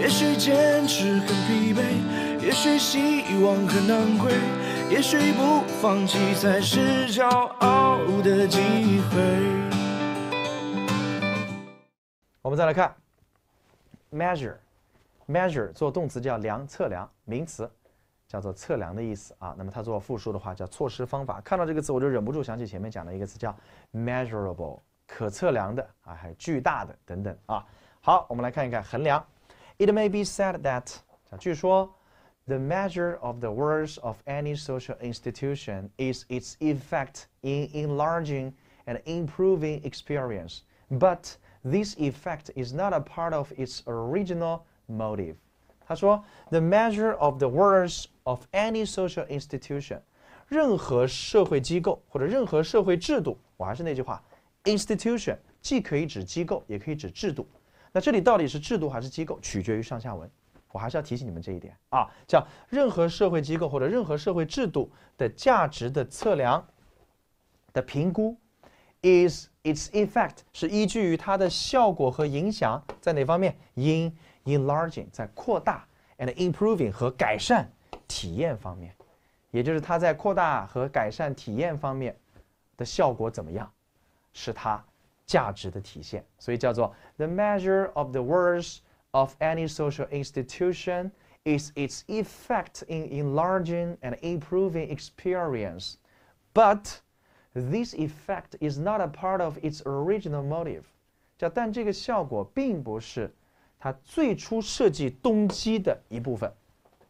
也许坚持很疲惫，也许希望很难归，也许不放弃才是骄傲的机会。我们再来看，measure，measure 做动词叫量测量，名词叫做测量的意思啊。那么它做复数的话叫措施方法。看到这个词我就忍不住想起前面讲的一个词叫 measurable 可测量的啊，还有巨大的等等啊。好，我们来看一看衡量。It may be said that 据说 the measure of the worth of any social institution is its effect in enlarging and improving experience. But this effect is not a part of its original motive. the measure of the worth of any social institution, institution，任何社会机构或者任何社会制度，我还是那句话，institution 既可以指机构，也可以指制度。那这里到底是制度还是机构，取决于上下文。我还是要提醒你们这一点啊，叫任何社会机构或者任何社会制度的价值的测量的评估，is its effect 是依据于它的效果和影响在哪方面？in enlarging 在扩大，and improving 和改善体验方面，也就是它在扩大和改善体验方面的效果怎么样？是它。价值的体现，所以叫做 The measure of the worth of any social institution is its effect in enlarging and improving experience, but this effect is not a part of its original motive。叫但这个效果并不是它最初设计动机的一部分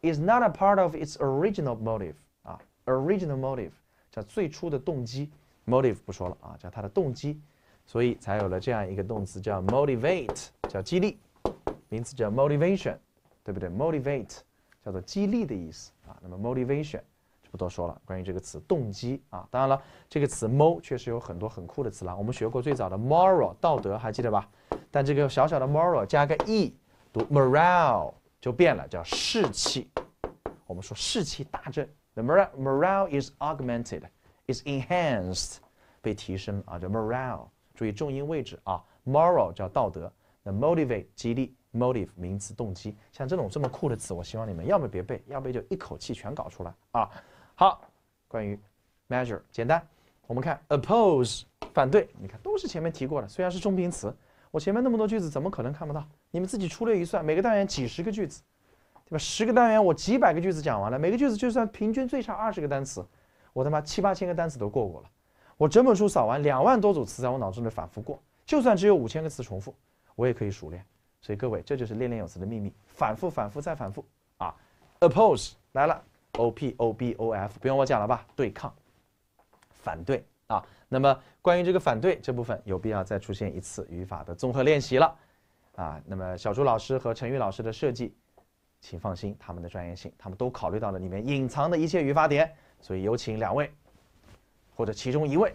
，is not a part of its original motive。啊，original motive 叫最初的动机，motive 不说了啊，叫它的动机。所以才有了这样一个动词叫 motivate，叫激励。名词叫 motivation，对不对？motivate 叫做激励的意思啊。那么 motivation 就不多说了。关于这个词，动机啊。当然了，这个词 mo 确实有很多很酷的词啦。我们学过最早的 moral 道德，还记得吧？但这个小小的 moral 加个 e，读 morale 就变了，叫士气。我们说士气大振，the morale morale is augmented，is enhanced，被提升啊，叫 morale。注意重音位置啊，moral 叫道德，那 motivate 激励，motive 名词动机，像这种这么酷的词，我希望你们要么别背，要不就一口气全搞出来啊。好，关于 measure 简单，我们看 oppose 反对，你看都是前面提过的，虽然是中频词，我前面那么多句子怎么可能看不到？你们自己粗略一算，每个单元几十个句子，对吧？十个单元我几百个句子讲完了，每个句子就算平均最差二十个单词，我他妈七八千个单词都过过了。我整本书扫完两万多组词，在我脑子里反复过，就算只有五千个词重复，我也可以熟练。所以各位，这就是练练有词的秘密，反复、反复再反复啊。oppose 来了，o p o b o f，不用我讲了吧？对抗、反对啊。那么关于这个反对这部分，有必要再出现一次语法的综合练习了啊。那么小朱老师和陈宇老师的设计，请放心，他们的专业性，他们都考虑到了里面隐藏的一切语法点。所以有请两位。或者其中一位，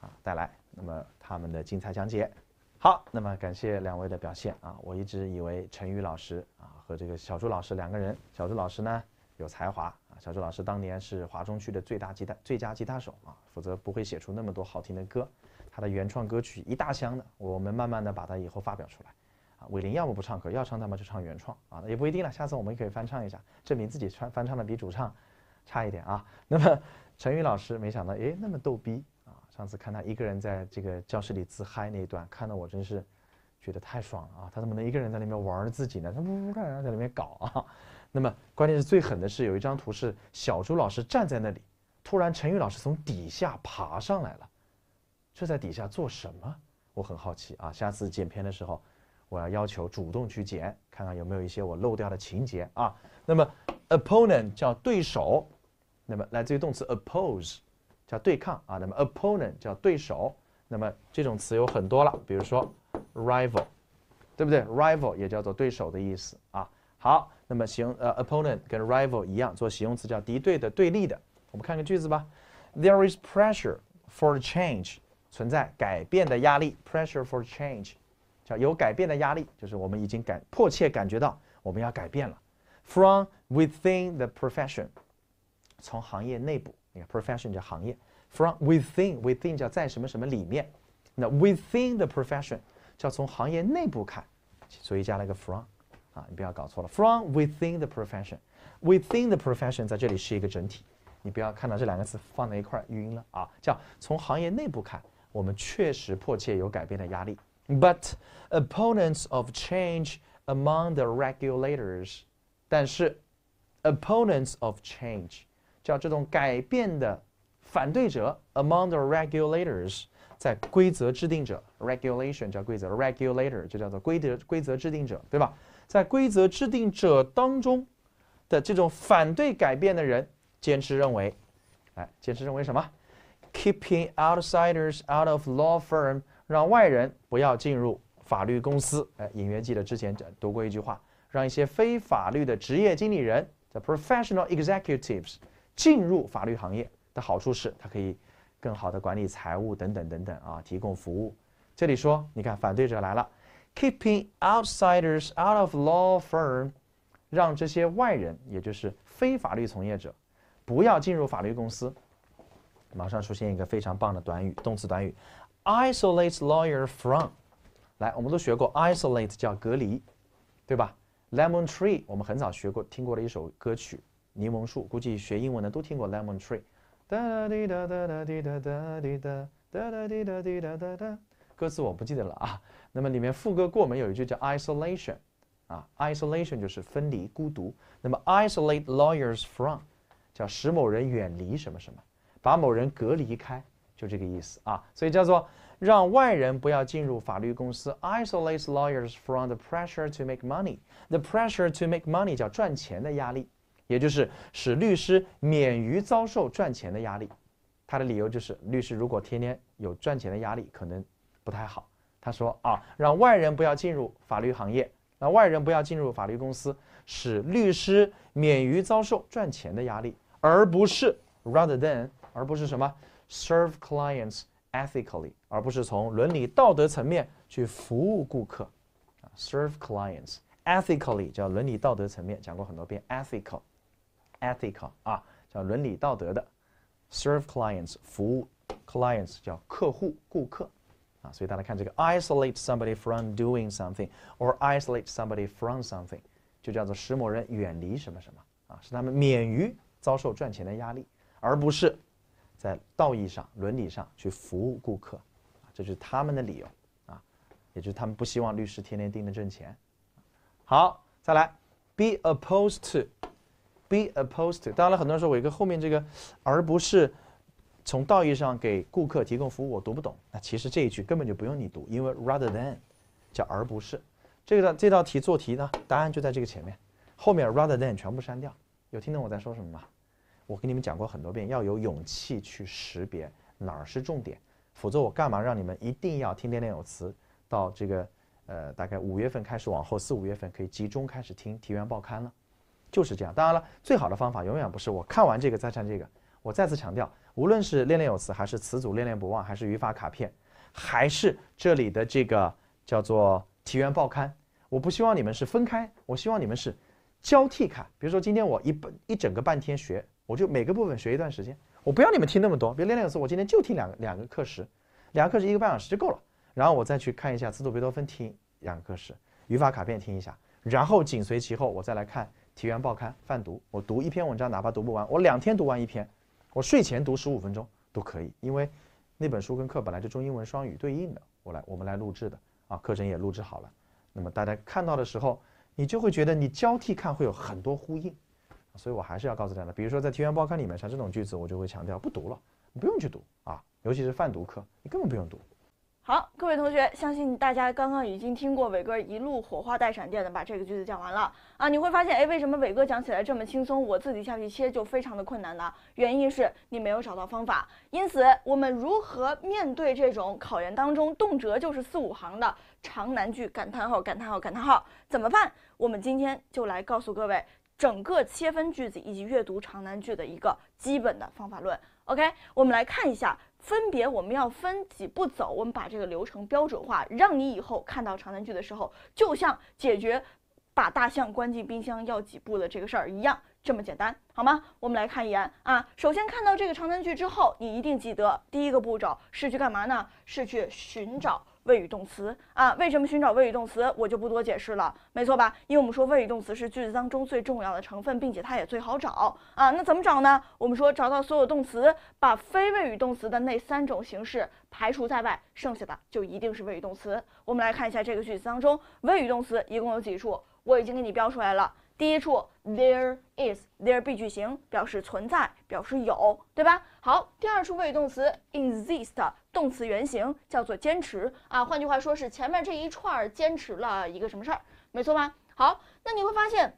啊，带来那么他们的精彩讲解。好，那么感谢两位的表现啊！我一直以为陈宇老师啊和这个小朱老师两个人。小朱老师呢有才华啊，小朱老师当年是华中区的最大吉他、最佳吉他手啊，否则不会写出那么多好听的歌。他的原创歌曲一大箱的，我们慢慢的把它以后发表出来。啊，伟林要么不唱歌，要唱那么就唱原创啊，那也不一定了。下次我们可以翻唱一下，证明自己穿翻唱的比主唱差一点啊。那么。陈宇老师没想到，哎，那么逗逼啊！上次看他一个人在这个教室里自嗨那一段，看得我真是觉得太爽了啊！他怎么能一个人在那边玩自己呢？他不不干，在里面搞啊！那么关键是最狠的是，有一张图是小朱老师站在那里，突然陈宇老师从底下爬上来了，这在底下做什么？我很好奇啊！下次剪片的时候，我要要求主动去剪，看看有没有一些我漏掉的情节啊！那么，opponent 叫对手。那么来自于动词 oppose，叫对抗啊。那么 opponent 叫对手。那么这种词有很多了，比如说 rival，对不对？rival 也叫做对手的意思啊。好，那么形呃 opponent 跟 rival 一样，做形容词叫敌对的、对立的。我们看个句子吧。There is pressure for change，存在改变的压力。pressure for change，叫有改变的压力，就是我们已经感迫切感觉到我们要改变了。From within the profession。从行业内部，你看，profession 叫行业，from within within 叫在什么什么里面，那 within the profession 叫从行业内部看，所以加了一个 from，啊，你不要搞错了，from within the profession，within the profession 在这里是一个整体，你不要看到这两个词放在一块儿晕了啊，叫从行业内部看，我们确实迫切有改变的压力，but opponents of change among the regulators，但是，opponents of change。叫这种改变的反对者，among the regulators，在规则制定者，regulation 叫规则，regulator 就叫做规则规则制定者，对吧？在规则制定者当中的这种反对改变的人，坚持认为，哎，坚持认为什么？keeping outsiders out of law firm，让外人不要进入法律公司。哎，隐约记得之前读过一句话，让一些非法律的职业经理人，the professional executives。进入法律行业的好处是，它可以更好的管理财务等等等等啊，提供服务。这里说，你看，反对者来了，keeping outsiders out of law firm，让这些外人，也就是非法律从业者，不要进入法律公司。马上出现一个非常棒的短语，动词短语，isolate lawyer from。来，我们都学过，isolate 叫隔离，对吧？Lemon Tree，我们很早学过、听过的一首歌曲。柠檬树，估计学英文的都听过 Lemon Tree。歌词我不记得了啊。那么里面副歌过门有一句叫 Isolation，啊，Isolation 就是分离、孤独。那么 isolate lawyers from，叫使某人远离什么什么，把某人隔离开，就这个意思啊。所以叫做让外人不要进入法律公司，isolates lawyers from the pressure to make money。The pressure to make money 叫赚钱的压力。也就是使律师免于遭受赚钱的压力，他的理由就是律师如果天天有赚钱的压力，可能不太好。他说啊，让外人不要进入法律行业，让外人不要进入法律公司，使律师免于遭受赚钱的压力，而不是 rather than，而不是什么 serve clients ethically，而不是从伦理道德层面去服务顾客啊，serve clients ethically 叫伦理道德层面，讲过很多遍 ethical。ethical 啊，叫伦理道德的，serve clients 服务 clients 叫客户顾客，啊，所以大家看这个 isolate somebody from doing something or isolate somebody from something 就叫做使某人远离什么什么啊，使他们免于遭受赚钱的压力，而不是在道义上伦理上去服务顾客，啊，这是他们的理由啊，也就是他们不希望律师天天盯着挣钱。好，再来 be opposed to。be opposed，to。当然了，很多人说伟哥后面这个，而不是从道义上给顾客提供服务，我读不懂。那其实这一句根本就不用你读，因为 rather than 叫而不是，这个这道题做题呢，答案就在这个前面，后面 rather than 全部删掉。有听懂我在说什么吗？我跟你们讲过很多遍，要有勇气去识别哪儿是重点，否则我干嘛让你们一定要听练练有词？到这个呃大概五月份开始往后四五月份可以集中开始听提元》报刊了。就是这样。当然了，最好的方法永远不是我看完这个再看这个。我再次强调，无论是练练有词，还是词组恋恋不忘，还是语法卡片，还是这里的这个叫做题源报刊，我不希望你们是分开，我希望你们是交替看。比如说，今天我一本一整个半天学，我就每个部分学一段时间。我不要你们听那么多。比如练练有词，我今天就听两个两个课时，两个课时一个半小时就够了。然后我再去看一下词组贝多芬，听两个课时，语法卡片听一下，然后紧随其后我再来看。题源报刊泛读，我读一篇文章，哪怕读不完，我两天读完一篇。我睡前读十五分钟都可以，因为那本书跟课本来就中英文双语对应的，我来我们来录制的啊，课程也录制好了。那么大家看到的时候，你就会觉得你交替看会有很多呼应。所以我还是要告诉大家，比如说在提源报刊里面像这种句子，我就会强调不读了，不用去读啊，尤其是泛读课，你根本不用读。好，各位同学，相信大家刚刚已经听过伟哥一路火花带闪电的把这个句子讲完了啊！你会发现，哎，为什么伟哥讲起来这么轻松，我自己下去切就非常的困难呢？原因是你没有找到方法。因此，我们如何面对这种考研当中动辄就是四五行的长难句感叹号感叹号感叹号怎么办？我们今天就来告诉各位整个切分句子以及阅读长难句的一个基本的方法论。OK，我们来看一下。分别，我们要分几步走，我们把这个流程标准化，让你以后看到长难句的时候，就像解决把大象关进冰箱要几步的这个事儿一样，这么简单，好吗？我们来看一眼啊，首先看到这个长难句之后，你一定记得第一个步骤是去干嘛呢？是去寻找。谓语动词啊，为什么寻找谓语动词？我就不多解释了，没错吧？因为我们说谓语动词是句子当中最重要的成分，并且它也最好找啊。那怎么找呢？我们说找到所有动词，把非谓语动词的那三种形式排除在外，剩下的就一定是谓语动词。我们来看一下这个句子当中谓语动词一共有几处，我已经给你标出来了。第一处，there is，there be 句型表示存在，表示有，对吧？好，第二处谓语动词，exist，动词原形叫做坚持啊，换句话说是前面这一串坚持了一个什么事儿，没错吧？好，那你会发现，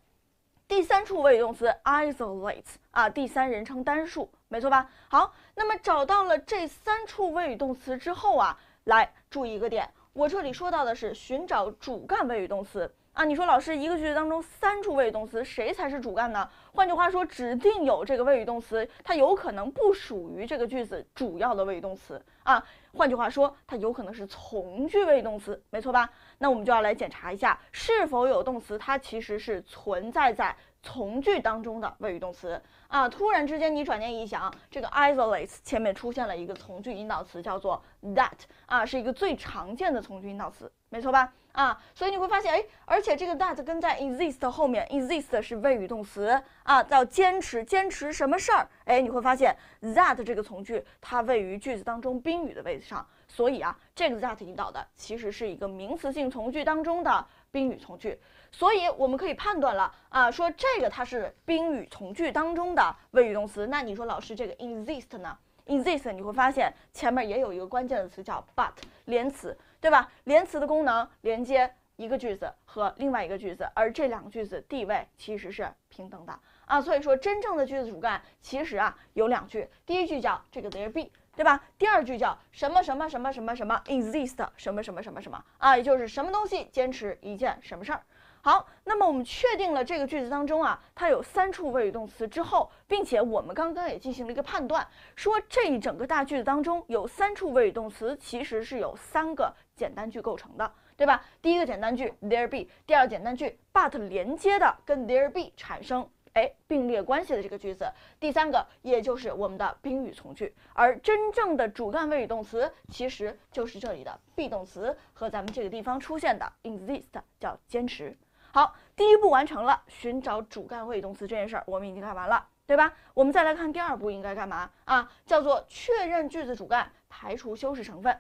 第三处谓语动词，isolates，啊，第三人称单数，没错吧？好，那么找到了这三处谓语动词之后啊，来注意一个点，我这里说到的是寻找主干谓语动词。啊，你说老师一个句子当中三处谓语动词，谁才是主干呢？换句话说，指定有这个谓语动词，它有可能不属于这个句子主要的谓语动词啊。换句话说，它有可能是从句谓语动词，没错吧？那我们就要来检查一下，是否有动词它其实是存在在从句当中的谓语动词啊。突然之间你转念一想，这个 i s l e l e s 前面出现了一个从句引导词，叫做 that，啊，是一个最常见的从句引导词，没错吧？啊，所以你会发现，哎，而且这个 that 跟在 exist 后面，exist 是谓语动词啊，叫坚持，坚持什么事儿？哎，你会发现 that 这个从句它位于句子当中宾语的位置上，所以啊，这个 that 引导的其实是一个名词性从句当中的宾语从句，所以我们可以判断了啊，说这个它是宾语从句当中的谓语动词。那你说老师这个 exist 呢？exist 你会发现前面也有一个关键的词叫 but 连词。对吧？连词的功能连接一个句子和另外一个句子，而这两个句子地位其实是平等的啊。所以说，真正的句子主干其实啊有两句，第一句叫这个 there be，对吧？第二句叫什么什么什么什么什么 exist 什么什么什么什么啊，也就是什么东西坚持一件什么事儿。好，那么我们确定了这个句子当中啊，它有三处谓语动词之后，并且我们刚刚也进行了一个判断，说这一整个大句子当中有三处谓语动词，其实是有三个简单句构成的，对吧？第一个简单句 there be，第二个简单句 but 连接的跟 there be 产生哎并列关系的这个句子，第三个也就是我们的宾语从句，而真正的主干谓语动词其实就是这里的 be 动词和咱们这个地方出现的 exist 叫坚持。好，第一步完成了，寻找主干谓语动词这件事儿，我们已经干完了，对吧？我们再来看第二步应该干嘛啊？叫做确认句子主干，排除修饰成分。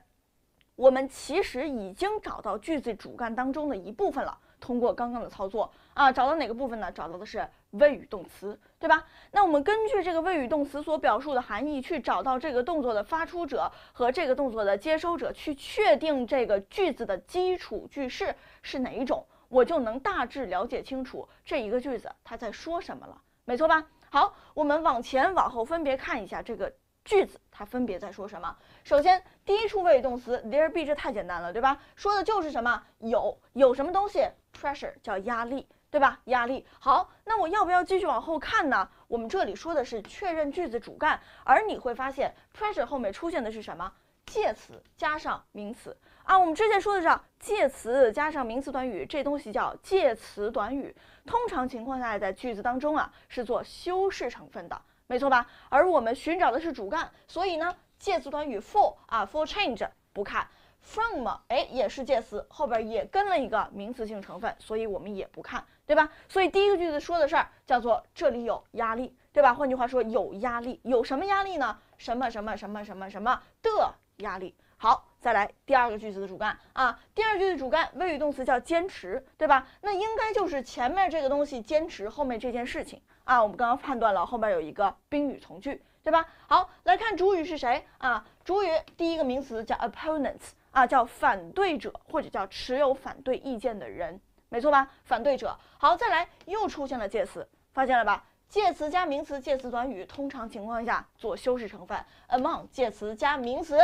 我们其实已经找到句子主干当中的一部分了。通过刚刚的操作啊，找到哪个部分呢？找到的是谓语动词，对吧？那我们根据这个谓语动词所表述的含义，去找到这个动作的发出者和这个动作的接收者，去确定这个句子的基础句式是哪一种。我就能大致了解清楚这一个句子它在说什么了，没错吧？好，我们往前往后分别看一下这个句子，它分别在说什么。首先，第一处谓语动词 there be 这太简单了，对吧？说的就是什么有，有什么东西 pressure 叫压力，对吧？压力。好，那我要不要继续往后看呢？我们这里说的是确认句子主干，而你会发现 pressure 后面出现的是什么？介词加上名词。啊，我们之前说的是介词加上名词短语，这东西叫介词短语。通常情况下，在句子当中啊，是做修饰成分的，没错吧？而我们寻找的是主干，所以呢，介词短语 for 啊，for change 不看，from 哎也是介词，后边也跟了一个名词性成分，所以我们也不看，对吧？所以第一个句子说的是叫做这里有压力，对吧？换句话说，有压力，有什么压力呢？什么什么什么什么什么的压力？好。再来第二个句子的主干啊，第二句的主干，谓语动词叫坚持，对吧？那应该就是前面这个东西坚持后面这件事情啊。我们刚刚判断了后面有一个宾语从句，对吧？好，来看主语是谁啊？主语第一个名词叫 opponents 啊，叫反对者或者叫持有反对意见的人，没错吧？反对者。好，再来又出现了介词，发现了吧？介词加名词介词短语，通常情况下做修饰成分。Among 介词加名词。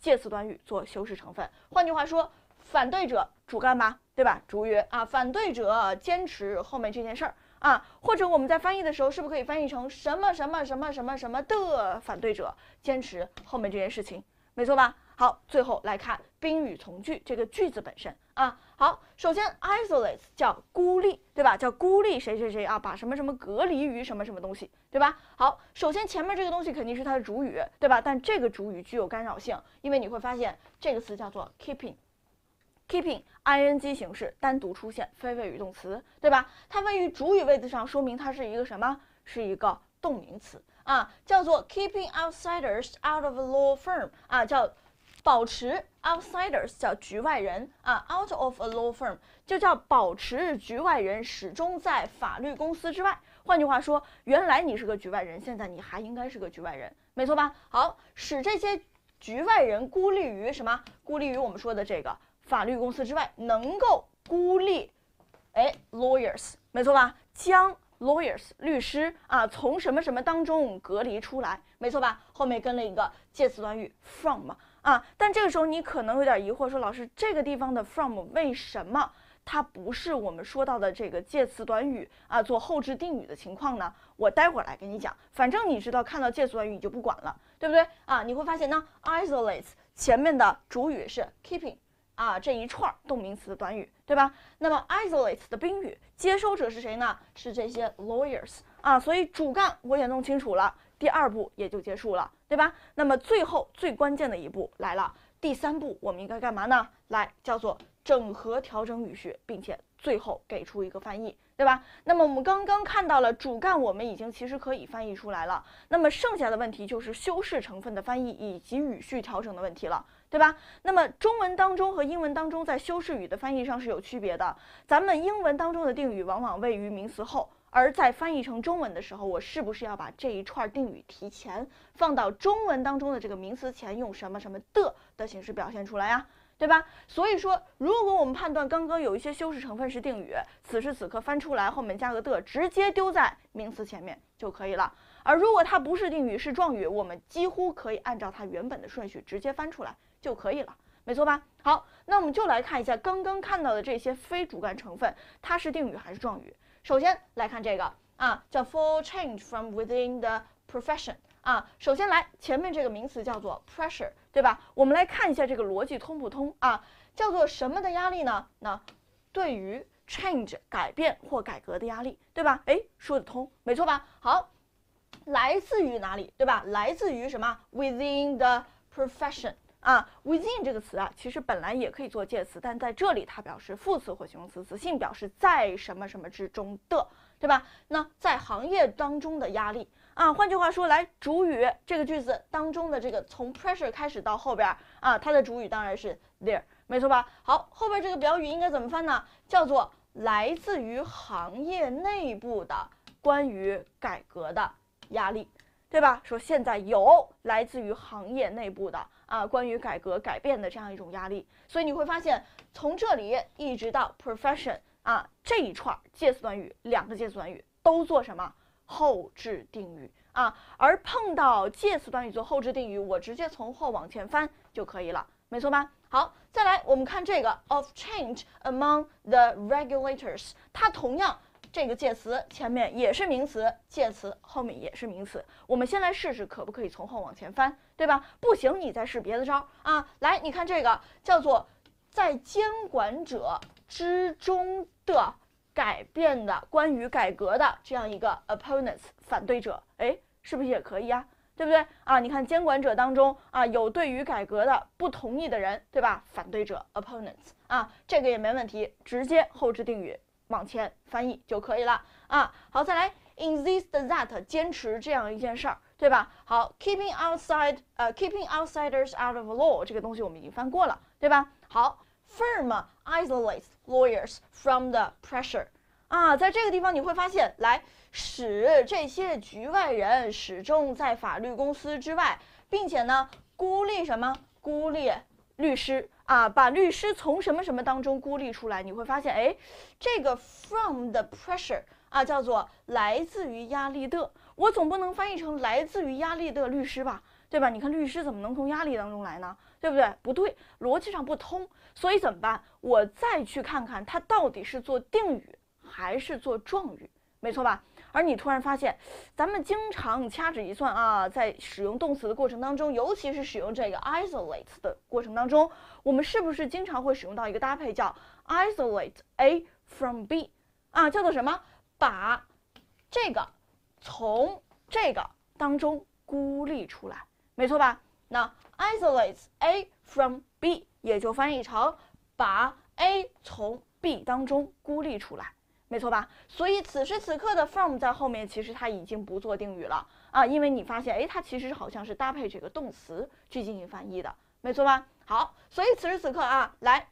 介词短语做修饰成分，换句话说，反对者主干吧，对吧？主语啊，反对者坚持后面这件事儿啊，或者我们在翻译的时候，是不是可以翻译成什么什么什么什么什么的反对者坚持后面这件事情，没错吧？好，最后来看宾语从句这个句子本身。啊，好，首先 isolate 叫孤立，对吧？叫孤立谁谁谁啊，把什么什么隔离于什么什么东西，对吧？好，首先前面这个东西肯定是它的主语，对吧？但这个主语具有干扰性，因为你会发现这个词叫做 keeping，keeping i n g 形式单独出现非谓语动词，对吧？它位于主语位置上，说明它是一个什么？是一个动名词啊，叫做 keeping outsiders out of law firm，啊，叫保持。Outsiders 叫局外人啊，out of a law firm 就叫保持局外人，始终在法律公司之外。换句话说，原来你是个局外人，现在你还应该是个局外人，没错吧？好，使这些局外人孤立于什么？孤立于我们说的这个法律公司之外，能够孤立，哎，lawyers，没错吧？将 lawyers 律师啊从什么什么当中隔离出来，没错吧？后面跟了一个介词短语 from 啊，但这个时候你可能有点疑惑，说老师这个地方的 from 为什么它不是我们说到的这个介词短语啊做后置定语的情况呢？我待会儿来跟你讲，反正你知道看到介词短语你就不管了，对不对啊？你会发现呢，isolates 前面的主语是 keeping，啊这一串动名词短语，对吧？那么 isolates 的宾语接收者是谁呢？是这些 lawyers，啊，所以主干我也弄清楚了。第二步也就结束了，对吧？那么最后最关键的一步来了，第三步我们应该干嘛呢？来叫做整合调整语序，并且最后给出一个翻译，对吧？那么我们刚刚看到了主干，我们已经其实可以翻译出来了。那么剩下的问题就是修饰成分的翻译以及语序调整的问题了，对吧？那么中文当中和英文当中在修饰语的翻译上是有区别的。咱们英文当中的定语往往位于名词后。而在翻译成中文的时候，我是不是要把这一串定语提前放到中文当中的这个名词前，用什么什么的的形式表现出来呀？对吧？所以说，如果我们判断刚刚有一些修饰成分是定语，此时此刻翻出来后面加个的，直接丢在名词前面就可以了。而如果它不是定语，是状语，我们几乎可以按照它原本的顺序直接翻出来就可以了，没错吧？好，那我们就来看一下刚刚看到的这些非主干成分，它是定语还是状语？首先来看这个啊，叫 for change from within the profession 啊。首先来，前面这个名词叫做 pressure，对吧？我们来看一下这个逻辑通不通啊？叫做什么的压力呢？那对于 change 改变或改革的压力，对吧？哎，说得通，没错吧？好，来自于哪里，对吧？来自于什么？within the profession。啊，within 这个词啊，其实本来也可以做介词，但在这里它表示副词或形容词词性，表示在什么什么之中的，对吧？那在行业当中的压力啊，换句话说，来主语这个句子当中的这个从 pressure 开始到后边啊，它的主语当然是 there，没错吧？好，后边这个表语应该怎么翻呢？叫做来自于行业内部的关于改革的压力，对吧？说现在有来自于行业内部的。啊，关于改革改变的这样一种压力，所以你会发现，从这里一直到 profession 啊这一串介词短语，两个介词短语都做什么后置定语啊，而碰到介词短语做后置定语，我直接从后往前翻就可以了，没错吧？好，再来我们看这个 of change among the regulators，它同样。这个介词前面也是名词，介词后面也是名词。我们先来试试，可不可以从后往前翻，对吧？不行，你再试别的招啊。来，你看这个叫做在监管者之中的改变的关于改革的这样一个 opponents 反对者，哎，是不是也可以呀？对不对啊？你看监管者当中啊，有对于改革的不同意的人，对吧？反对者 opponents 啊，这个也没问题，直接后置定语。往前翻译就可以了啊。好，再来 insist that 坚持这样一件事儿，对吧？好，keeping outside，呃，keeping outsiders out of law 这个东西我们已经翻过了，对吧？好，firm isolates lawyers from the pressure。啊，在这个地方你会发现，来使这些局外人始终在法律公司之外，并且呢，孤立什么？孤立律师。啊，把律师从什么什么当中孤立出来，你会发现，哎，这个 from the pressure 啊，叫做来自于压力的。我总不能翻译成来自于压力的律师吧，对吧？你看律师怎么能从压力当中来呢？对不对？不对，逻辑上不通。所以怎么办？我再去看看它到底是做定语还是做状语，没错吧？而你突然发现，咱们经常掐指一算啊，在使用动词的过程当中，尤其是使用这个 isolate 的过程当中，我们是不是经常会使用到一个搭配叫 isolate a from b 啊？叫做什么？把这个从这个当中孤立出来，没错吧？那 isolate a from b 也就翻译成把 a 从 b 当中孤立出来。没错吧？所以此时此刻的 from 在后面，其实它已经不做定语了啊，因为你发现，哎，它其实好像是搭配这个动词去进行翻译的，没错吧？好，所以此时此刻啊，来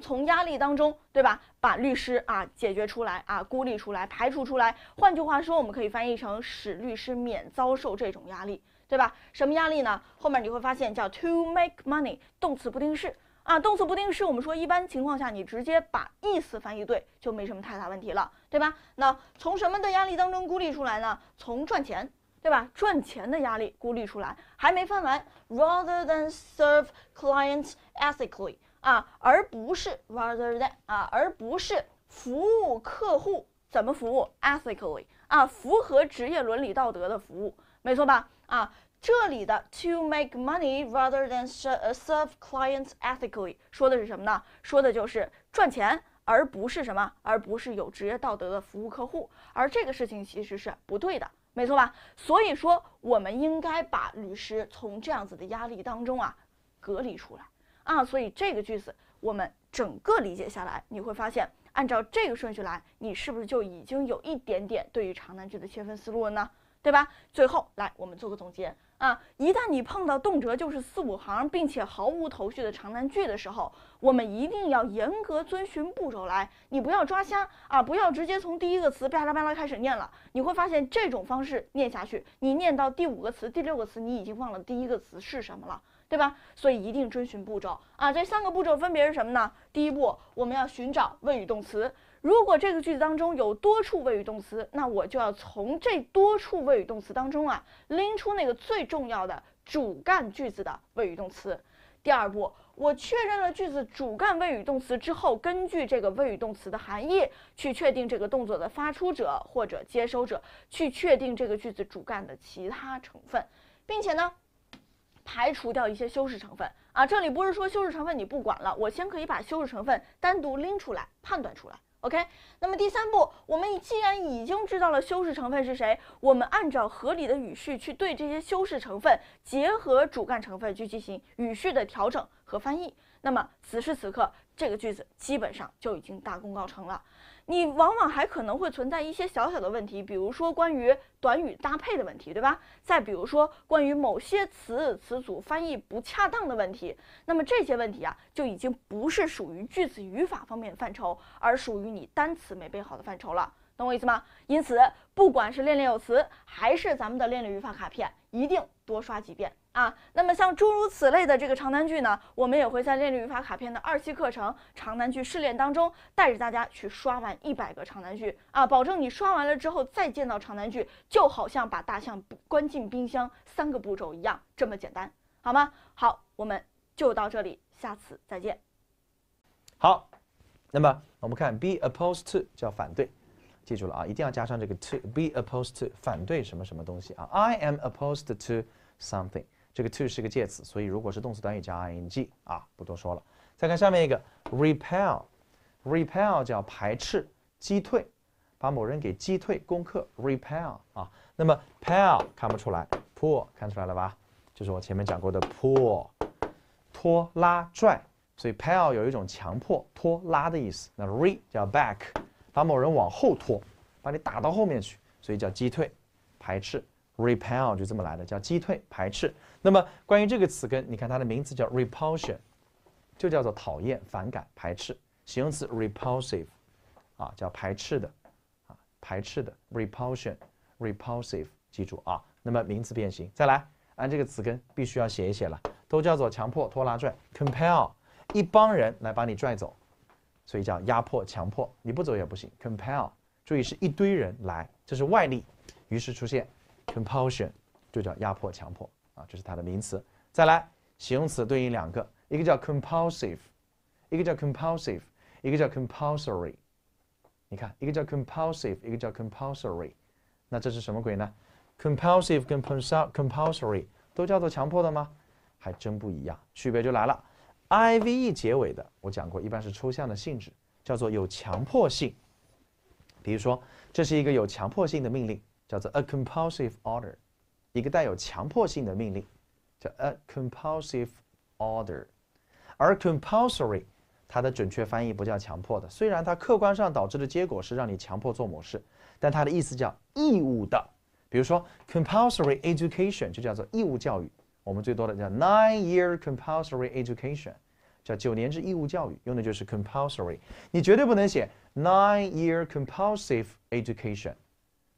从压力当中，对吧？把律师啊解决出来啊，孤立出来，排除出来。换句话说，我们可以翻译成使律师免遭受这种压力，对吧？什么压力呢？后面你会发现叫 to make money，动词不定式。啊，动词不定式，我们说一般情况下，你直接把意思翻译对，就没什么太大问题了，对吧？那从什么的压力当中孤立出来呢？从赚钱，对吧？赚钱的压力孤立出来，还没翻完。Rather than serve clients ethically，啊，而不是 rather than，啊，而不是服务客户，怎么服务？ethically，啊，符合职业伦理道德的服务，没错吧？啊。这里的 to make money rather than serve clients ethically 说的是什么呢？说的就是赚钱，而不是什么，而不是有职业道德的服务客户。而这个事情其实是不对的，没错吧？所以说，我们应该把律师从这样子的压力当中啊隔离出来啊。所以这个句子我们整个理解下来，你会发现，按照这个顺序来，你是不是就已经有一点点对于长难句的切分思路了呢？对吧？最后来，我们做个总结。啊！一旦你碰到动辄就是四五行，并且毫无头绪的长难句的时候，我们一定要严格遵循步骤来。你不要抓瞎啊，不要直接从第一个词巴拉巴拉开始念了。你会发现这种方式念下去，你念到第五个词、第六个词，你已经忘了第一个词是什么了，对吧？所以一定遵循步骤啊！这三个步骤分别是什么呢？第一步，我们要寻找谓语动词。如果这个句子当中有多处谓语动词，那我就要从这多处谓语动词当中啊，拎出那个最重要的主干句子的谓语动词。第二步，我确认了句子主干谓语动词之后，根据这个谓语动词的含义去确定这个动作的发出者或者接收者，去确定这个句子主干的其他成分，并且呢，排除掉一些修饰成分啊。这里不是说修饰成分你不管了，我先可以把修饰成分单独拎出来判断出来。OK，那么第三步，我们既然已经知道了修饰成分是谁，我们按照合理的语序去对这些修饰成分结合主干成分去进行语序的调整和翻译。那么此时此刻，这个句子基本上就已经大功告成了。你往往还可能会存在一些小小的问题，比如说关于短语搭配的问题，对吧？再比如说关于某些词词组翻译不恰当的问题。那么这些问题啊，就已经不是属于句子语法方面的范畴，而属于你单词没背好的范畴了，懂我意思吗？因此，不管是练练有词，还是咱们的练练语法卡片，一定多刷几遍。啊，那么像诸如此类的这个长难句呢，我们也会在练练语法卡片的二期课程长难句试练当中，带着大家去刷完一百个长难句啊，保证你刷完了之后再见到长难句，就好像把大象关进冰箱三个步骤一样这么简单，好吗？好，我们就到这里，下次再见。好，那么我们看 be opposed to 叫反对，记住了啊，一定要加上这个 to，be opposed to 反对什么什么东西啊，I am opposed to something。这个 to 是个介词，所以如果是动词短语加 ing 啊，不多说了。再看下面一个 repel，repel 叫排斥、击退，把某人给击退、攻克。repel 啊，那么 pail 看不出来，pull 看出来了吧？就是我前面讲过的 pull，拖、拉、拽。所以 pail 有一种强迫拖拉的意思。那 re 叫 back，把某人往后拖，把你打到后面去，所以叫击退、排斥。repel 就这么来的，叫击退、排斥。那么关于这个词根，你看它的名词叫 repulsion，就叫做讨厌、反感、排斥。形容词 repulsive，啊，叫排斥的，啊，排斥的 repulsion，repulsive。记住啊，那么名词变形再来按这个词根，必须要写一写了，都叫做强迫、拖拉拽 compel，一帮人来把你拽走，所以叫压迫、强迫，你不走也不行 compel。注意是一堆人来，这是外力，于是出现 compulsion，就叫压迫、强迫。啊，这是它的名词。再来，形容词对应两个，一个叫 compulsive，一个叫 compulsive，一个叫 compulsory。你看，一个叫 compulsive，一个叫 compulsory。那这是什么鬼呢？compulsive 跟 compulsory 都叫做强迫的吗？还真不一样，区别就来了。ive 结尾的，我讲过，一般是抽象的性质，叫做有强迫性。比如说，这是一个有强迫性的命令，叫做 a compulsive order。一个带有强迫性的命令，叫 a compulsive order，而 compulsory 它的准确翻译不叫强迫的，虽然它客观上导致的结果是让你强迫做某事，但它的意思叫义务的。比如说 compulsory education 就叫做义务教育，我们最多的叫 nine year compulsory education，叫九年制义务教育，用的就是 compulsory，你绝对不能写 nine year compulsive education，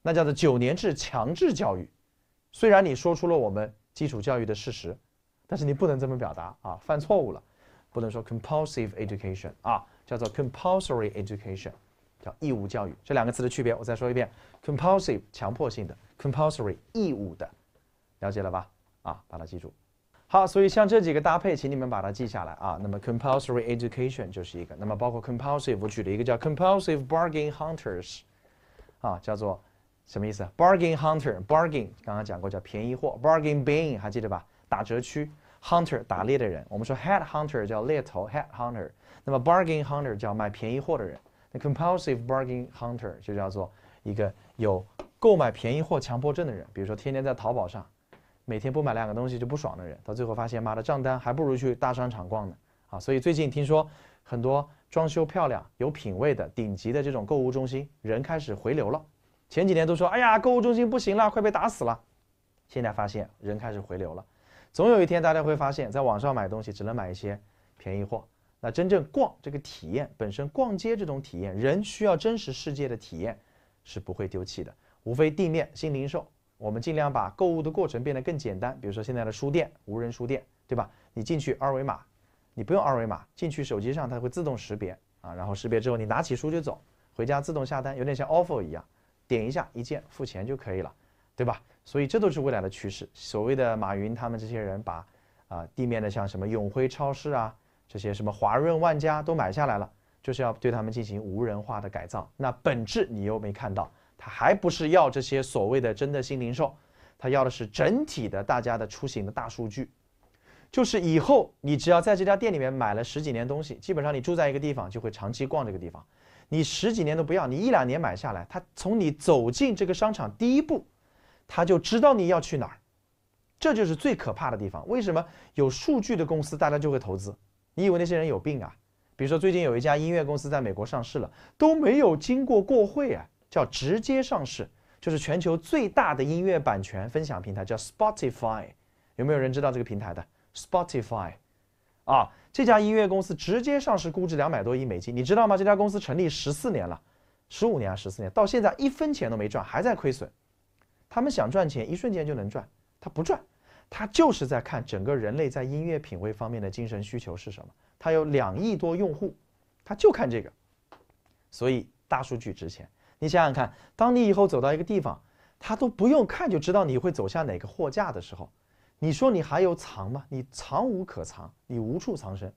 那叫做九年制强制教育。虽然你说出了我们基础教育的事实，但是你不能这么表达啊，犯错误了，不能说 compulsive education 啊，叫做 compulsory education，叫义务教育。这两个词的区别，我再说一遍：compulsive 强迫性的，compulsory 义务的，了解了吧？啊，把它记住。好，所以像这几个搭配，请你们把它记下来啊。那么 compulsory education 就是一个，那么包括 compulsive，我举了一个叫 compulsive bargain hunters，啊，叫做。什么意思？Bargain hunter，bargain 刚刚讲过叫便宜货，bargain bin 还记得吧？打折区，hunter 打猎的人，我们说 head hunter 叫猎头，head hunter，那么 bargain hunter 叫买便宜货的人那 compulsive bargain hunter 就叫做一个有购买便宜货强迫症的人，比如说天天在淘宝上，每天不买两个东西就不爽的人，到最后发现妈的账单还不如去大商场逛呢，啊，所以最近听说很多装修漂亮、有品位的顶级的这种购物中心人开始回流了。前几年都说，哎呀，购物中心不行了，快被打死了。现在发现人开始回流了。总有一天，大家会发现，在网上买东西只能买一些便宜货。那真正逛这个体验本身，逛街这种体验，人需要真实世界的体验是不会丢弃的。无非地面新零售，我们尽量把购物的过程变得更简单。比如说现在的书店，无人书店，对吧？你进去二维码，你不用二维码进去，手机上它会自动识别啊，然后识别之后，你拿起书就走，回家自动下单，有点像 o f f e r 一样。点一下，一键付钱就可以了，对吧？所以这都是未来的趋势。所谓的马云他们这些人把，啊地面的像什么永辉超市啊，这些什么华润万家都买下来了，就是要对他们进行无人化的改造。那本质你又没看到，他还不是要这些所谓的真的新零售？他要的是整体的大家的出行的大数据，就是以后你只要在这家店里面买了十几年东西，基本上你住在一个地方就会长期逛这个地方。你十几年都不要，你一两年买下来，他从你走进这个商场第一步，他就知道你要去哪儿，这就是最可怕的地方。为什么有数据的公司大家就会投资？你以为那些人有病啊？比如说最近有一家音乐公司在美国上市了，都没有经过过会啊，叫直接上市，就是全球最大的音乐版权分享平台，叫 Spotify，有没有人知道这个平台的？Spotify，啊。这家音乐公司直接上市，估值两百多亿美金，你知道吗？这家公司成立十四年了，十五年啊十四年，到现在一分钱都没赚，还在亏损。他们想赚钱，一瞬间就能赚，他不赚，他就是在看整个人类在音乐品味方面的精神需求是什么。他有两亿多用户，他就看这个，所以大数据值钱。你想想看，当你以后走到一个地方，他都不用看就知道你会走向哪个货架的时候。你说你还有藏吗？你藏无可藏，你无处藏身，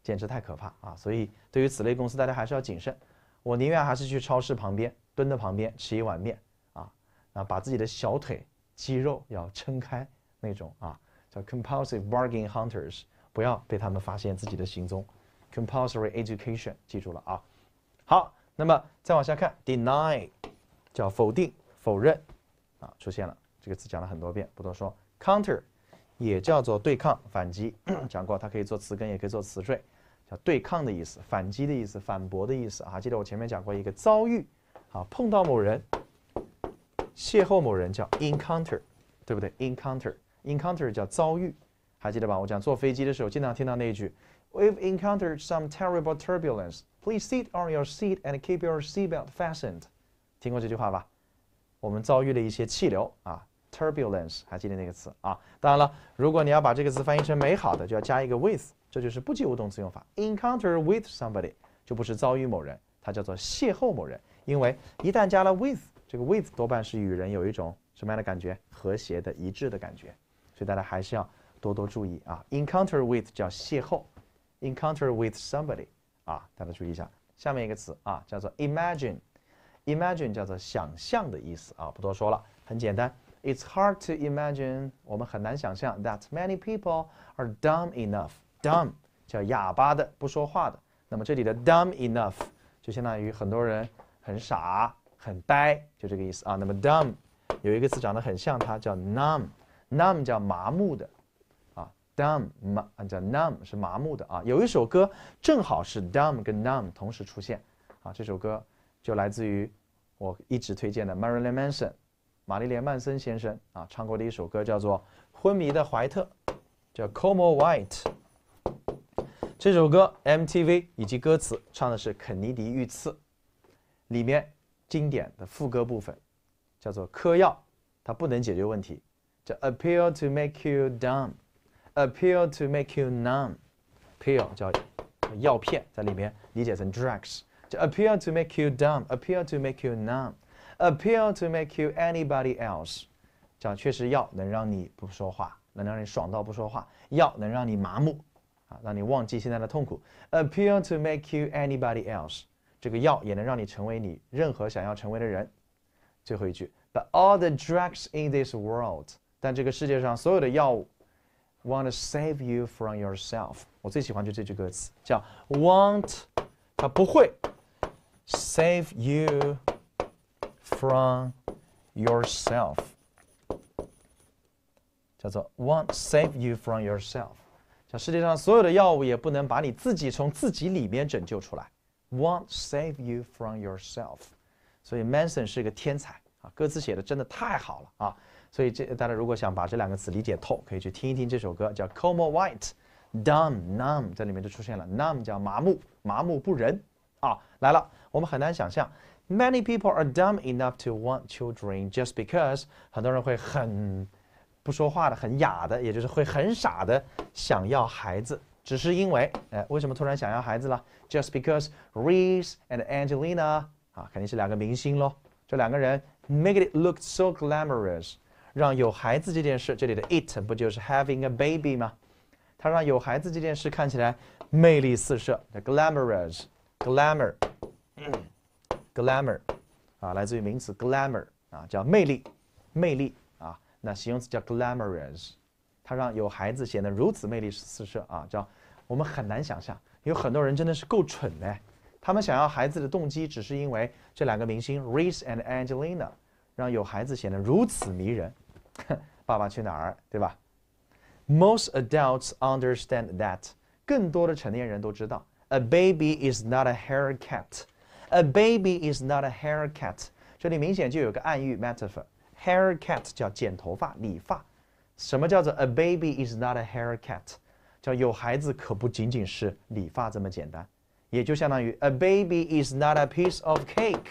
简直太可怕啊！所以对于此类公司，大家还是要谨慎。我宁愿还是去超市旁边蹲在旁边吃一碗面啊，啊，把自己的小腿肌肉要撑开那种啊，叫 compulsive bargain hunters，不要被他们发现自己的行踪。Compulsory education，记住了啊！好，那么再往下看，deny，叫否定、否认啊，出现了这个词讲了很多遍，不多说。Counter。也叫做对抗、反击，讲过，它可以做词根，也可以做词缀，叫对抗的意思、反击的意思、反驳的意思啊。记得我前面讲过一个遭遇，啊，碰到某人、邂逅某人叫 encounter，对不对？encounter，encounter 叫遭遇，还记得吧？我讲坐飞机的时候，经常听到那句 "We've encountered some terrible turbulence. Please sit on your seat and keep your seat belt fastened." 听过这句话吧？我们遭遇了一些气流啊。Turbulence，还记得那个词啊？当然了，如果你要把这个词翻译成“美好的”，就要加一个 with，这就是不及物动词用法。Encounter with somebody 就不是遭遇某人，它叫做邂逅某人。因为一旦加了 with，这个 with 多半是与人有一种什么样的感觉？和谐的、一致的感觉。所以大家还是要多多注意啊。Encounter with 叫邂逅，Encounter with somebody 啊，大家注意一下。下面一个词啊，叫做 imagine，imagine 叫做想象的意思啊，不多说了，很简单。It's hard to imagine，我们很难想象 that many people are dumb enough。Dumb 叫哑巴的，不说话的。那么这里的 dumb enough 就相当于很多人很傻、很呆，就这个意思啊。那么 dumb 有一个词长得很像它，叫 num。b num b 叫麻木的，啊，dumb 叫 num b 是麻木的啊。有一首歌正好是 dumb 跟 num b 同时出现，啊，这首歌就来自于我一直推荐的 Marilyn Manson。玛丽莲·曼森先生啊，唱过的一首歌叫做《昏迷的怀特》，叫《c o m o White》。这首歌 MTV 以及歌词唱的是肯尼迪遇刺，里面经典的副歌部分叫做“嗑药”，它不能解决问题，叫 “Appeal to make you dumb”，“Appeal to make you numb”，“Appeal” 叫药片，在里面理解成 drugs，叫 “Appeal to make you dumb”，“Appeal to make you numb”。Appeal to make you anybody else，讲确实药能让你不说话，能让你爽到不说话，药能让你麻木，啊，让你忘记现在的痛苦。Appeal to make you anybody else，这个药也能让你成为你任何想要成为的人。最后一句，But all the drugs in this world，但这个世界上所有的药物，want to save you from yourself。我最喜欢就这句歌词，叫 Want，它不会 save you。From yourself，叫做 won't save you from yourself。叫世界上所有的药物也不能把你自己从自己里面拯救出来。Won't save you from yourself。所以 Manson 是个天才啊，歌词写的真的太好了啊。所以这大家如果想把这两个词理解透，可以去听一听这首歌，叫 Como White，dumb numb，在里面就出现了 numb，叫麻木，麻木不仁啊。来了，我们很难想象。Many people are dumb enough to want children just because 很多人会很不说话的、很哑的，也就是会很傻的想要孩子，只是因为，哎，为什么突然想要孩子了？Just because Reese and Angelina 啊，肯定是两个明星喽。这两个人 make it look so glamorous，让有孩子这件事，这里的 it 不就是 having a baby 吗？他让有孩子这件事看起来魅力四射，glamorous，glamour。Glamour，啊，来自于名词 glamour，啊，叫魅力，魅力，啊，那形容词叫 glamorous，它让有孩子显得如此魅力四射啊，叫我们很难想象，有很多人真的是够蠢的，他们想要孩子的动机只是因为这两个明星 Rice and Angelina 让有孩子显得如此迷人，《爸爸去哪儿》，对吧？Most adults understand that 更多的成年人都知道，a baby is not a haircut。A baby is not a haircut，这里明显就有个暗喻 metaphor。Haircut 叫剪头发、理发，什么叫做 a baby is not a haircut？叫有孩子可不仅仅是理发这么简单，也就相当于 a baby is not a piece of cake。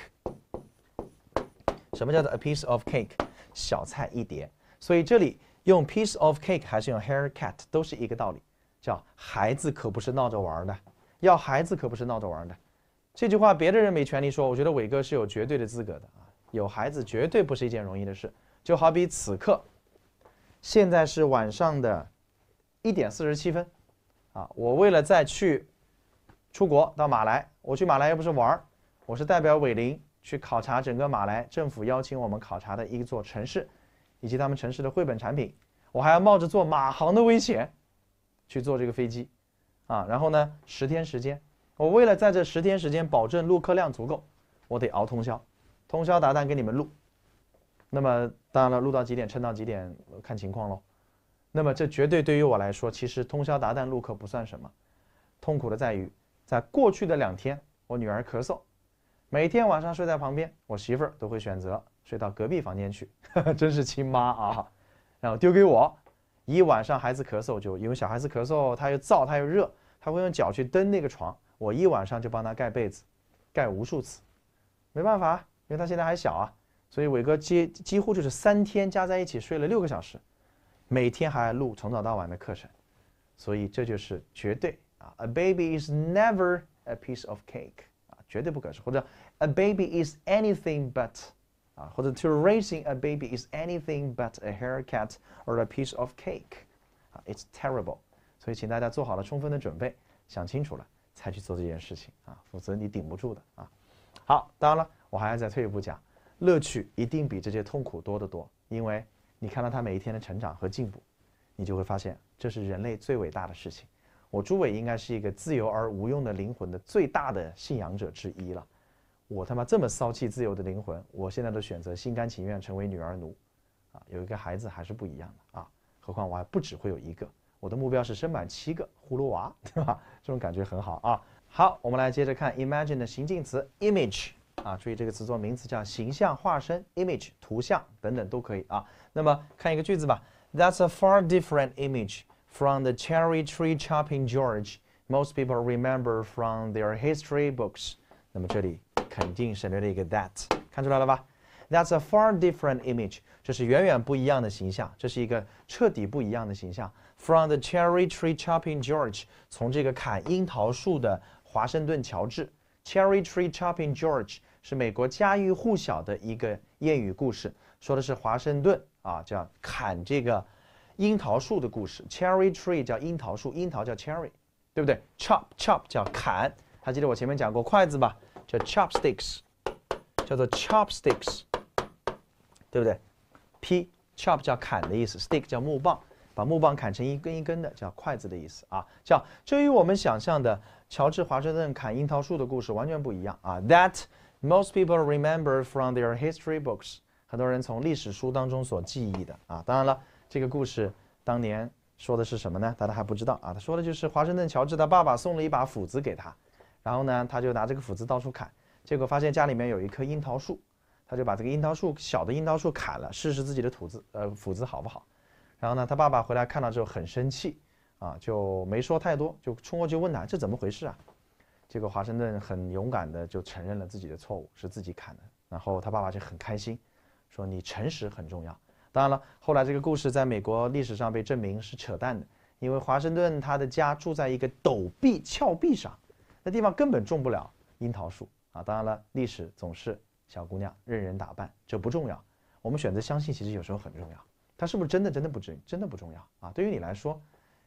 什么叫做 a piece of cake？小菜一碟。所以这里用 piece of cake 还是用 haircut 都是一个道理，叫孩子可不是闹着玩的，要孩子可不是闹着玩的。这句话别的人没权利说，我觉得伟哥是有绝对的资格的啊。有孩子绝对不是一件容易的事，就好比此刻，现在是晚上的，一点四十七分，啊，我为了再去，出国到马来，我去马来又不是玩我是代表伟林去考察整个马来政府邀请我们考察的一座城市，以及他们城市的绘本产品，我还要冒着坐马航的危险，去坐这个飞机，啊，然后呢，十天时间。我为了在这十天时间保证录课量足够，我得熬通宵，通宵达旦给你们录。那么当然了，录到几点、撑到几点看情况喽。那么这绝对对于我来说，其实通宵达旦录课不算什么，痛苦的在于在过去的两天，我女儿咳嗽，每天晚上睡在旁边，我媳妇儿都会选择睡到隔壁房间去，真是亲妈啊！然后丢给我，一晚上孩子咳嗽就因为小孩子咳嗽，他又燥他又热，他会用脚去蹬那个床。我一晚上就帮他盖被子，盖无数次，没办法，因为他现在还小啊，所以伟哥几几乎就是三天加在一起睡了六个小时，每天还录从早到晚的课程，所以这就是绝对啊，A baby is never a piece of cake 啊，绝对不可是，或者 A baby is anything but 啊，或者 To raising a baby is anything but a haircut or a piece of cake 啊，It's terrible，所以请大家做好了充分的准备，想清楚了。才去做这件事情啊，否则你顶不住的啊。好，当然了，我还要再退一步讲，乐趣一定比这些痛苦多得多，因为你看到他每一天的成长和进步，你就会发现这是人类最伟大的事情。我朱伟应该是一个自由而无用的灵魂的最大的信仰者之一了。我他妈这么骚气自由的灵魂，我现在都选择心甘情愿成为女儿奴，啊，有一个孩子还是不一样的啊，何况我还不只会有一个。我的目标是生满七个葫芦娃，对吧？这种感觉很好啊。好，我们来接着看 imagine 的形近词 image，啊，注意这个词作名词叫形象化身 image 图像等等都可以啊。那么看一个句子吧：That's a far different image from the cherry tree chopping George most people remember from their history books。那么这里肯定省略了一个 that，看出来了吧？That's a far different image，这是远远不一样的形象，这是一个彻底不一样的形象。From the cherry tree chopping George，从这个砍樱桃树的华盛顿乔治。Cherry tree chopping George 是美国家喻户晓的一个谚语故事，说的是华盛顿啊，叫砍这个樱桃树的故事。Cherry tree 叫樱桃树，樱桃叫 cherry，对不对？Chop chop 叫砍。还记得我前面讲过筷子吧？叫 chopsticks，叫做 chopsticks，对不对？P chop 叫砍的意思，stick 叫木棒。把木棒砍成一根一根的，叫筷子的意思啊，叫这与我们想象的乔治华盛顿砍樱桃树的故事完全不一样啊。That most people remember from their history books，很多人从历史书当中所记忆的啊。当然了，这个故事当年说的是什么呢？大家还不知道啊。他说的就是华盛顿乔治他爸爸送了一把斧子给他，然后呢，他就拿这个斧子到处砍，结果发现家里面有一棵樱桃树，他就把这个樱桃树小的樱桃树砍了，试试自己的斧子呃斧子好不好。然后呢，他爸爸回来看到之后很生气，啊，就没说太多，就冲过去问他这怎么回事啊？这个华盛顿很勇敢的就承认了自己的错误，是自己砍的。然后他爸爸就很开心，说你诚实很重要。当然了，后来这个故事在美国历史上被证明是扯淡的，因为华盛顿他的家住在一个陡壁峭壁上，那地方根本种不了樱桃树啊。当然了，历史总是小姑娘任人打扮，这不重要。我们选择相信，其实有时候很重要。它是不是真的真的不重真的不重要啊？对于你来说，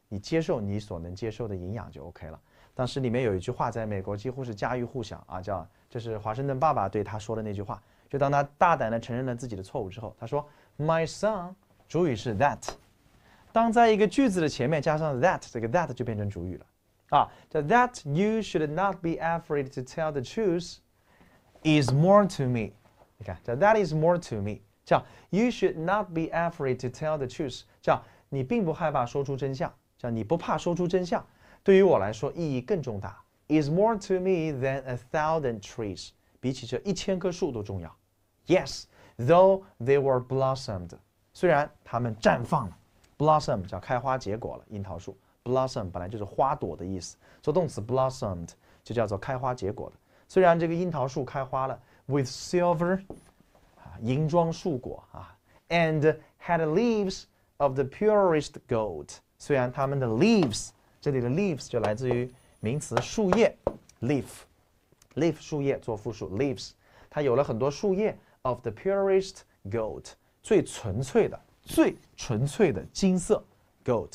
你接受你所能接受的营养就 OK 了。当时里面有一句话在美国几乎是家喻户晓啊，叫这是华盛顿爸爸对他说的那句话。就当他大胆地承认了自己的错误之后，他说：“My son，主语是 that。当在一个句子的前面加上 that，这个 that 就变成主语了啊。叫 that you should not be afraid to tell the truth is more to me。你看，叫 that is more to me。”叫 y o u should not be afraid to tell the truth。叫你并不害怕说出真相。叫你不怕说出真相，对于我来说意义更重大。Is more to me than a thousand trees。比起这一千棵树都重要。Yes, though they were blossomed。虽然它们绽放了。b l o s s o m 叫开花结果了。樱桃树，blossom 本来就是花朵的意思，做动词 blossomed 就叫做开花结果了。虽然这个樱桃树开花了，with silver。银装素裹啊，and had leaves of the purest gold。虽然它们的 leaves，这里的 leaves 就来自于名词树叶 leaf，leaf 树叶做复数 leaves，它有了很多树叶 of the purest gold，最纯粹的、最纯粹的金色 gold，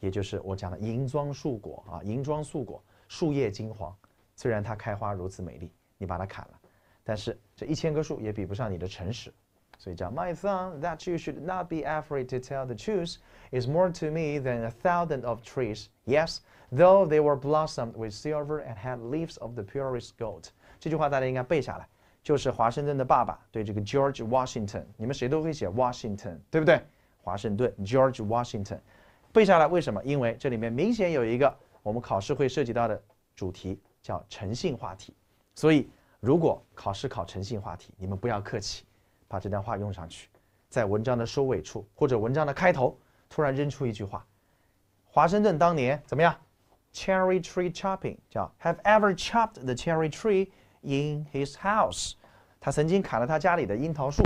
也就是我讲的银装素裹啊，银装素裹，树叶金黄。虽然它开花如此美丽，你把它砍了。但是这一千个数也比不上你的诚实，所以叫 My son, that you should not be afraid to tell the truth is more to me than a thousand of trees. Yes, though they were blossomed with silver and had leaves of the purest gold。这句话大家应该背下来，就是华盛顿的爸爸对这个 George Washington，你们谁都会写 Washington，对不对？华盛顿 George Washington 背下来为什么？因为这里面明显有一个我们考试会涉及到的主题叫诚信话题，所以。如果考试考诚信话题，你们不要客气，把这段话用上去，在文章的收尾处或者文章的开头，突然扔出一句话：华盛顿当年怎么样？Cherry tree chopping，叫 Have ever chopped the cherry tree in his house？他曾经砍了他家里的樱桃树，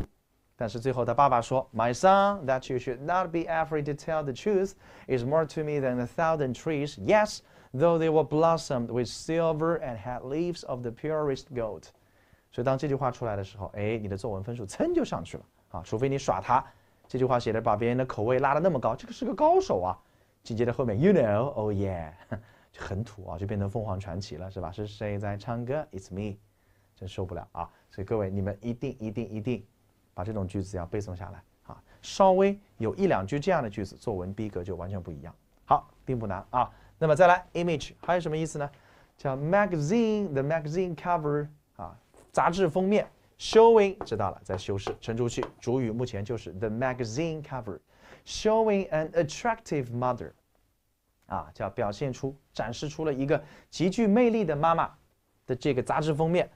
但是最后他爸爸说：My son, that you should not be afraid to tell the truth is more to me than a thousand trees. Yes. Though they were blossomed with silver and had leaves of the purest gold，所以当这句话出来的时候，哎，你的作文分数噌就上去了啊！除非你耍他，这句话写的把别人的口味拉的那么高，这个是个高手啊！紧接着后面，You know, oh yeah，就很土啊，就变成凤凰传奇了，是吧？是谁在唱歌？It's me，真受不了啊！所以各位，你们一定一定一定把这种句子要背诵下来啊！稍微有一两句这样的句子，作文逼格就完全不一样。好，并不难啊。那么再来，image 还有什么意思呢？叫 magazine，the magazine cover 啊，杂志封面，showing 知道了，在修饰，陈述句，主语目前就是 the magazine cover，showing an attractive mother，啊，叫表现出、展示出了一个极具魅力的妈妈的这个杂志封面